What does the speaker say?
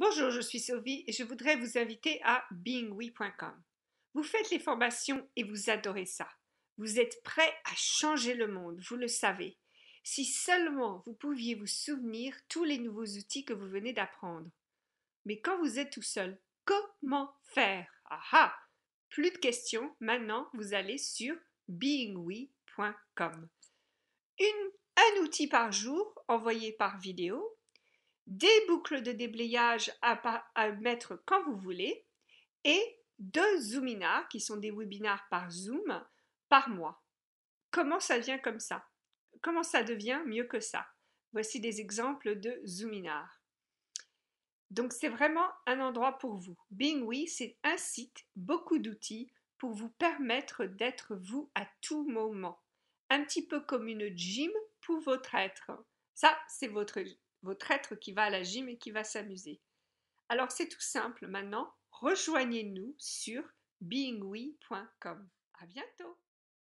Bonjour, je suis Sophie et je voudrais vous inviter à beingwe.com. Vous faites les formations et vous adorez ça. Vous êtes prêt à changer le monde, vous le savez. Si seulement vous pouviez vous souvenir tous les nouveaux outils que vous venez d'apprendre. Mais quand vous êtes tout seul, comment faire Ah Plus de questions, maintenant vous allez sur beingwe.com. un outil par jour envoyé par vidéo des boucles de déblayage à, mettre quand vous voulez et deux Zoominars qui sont des webinars par Zoom par mois. Comment ça vient comme ça Comment ça devient mieux que ça Voici des exemples de Zoominars. Donc c'est vraiment un endroit pour vous. Bingui c'est un site, beaucoup d'outils pour vous permettre d'être vous à tout moment. Un petit peu comme une gym pour votre être. Ça, c'est votre votre être qui va à la gym et qui va s'amuser. Alors c'est tout simple maintenant, rejoignez-nous sur beingwe.com. À bientôt!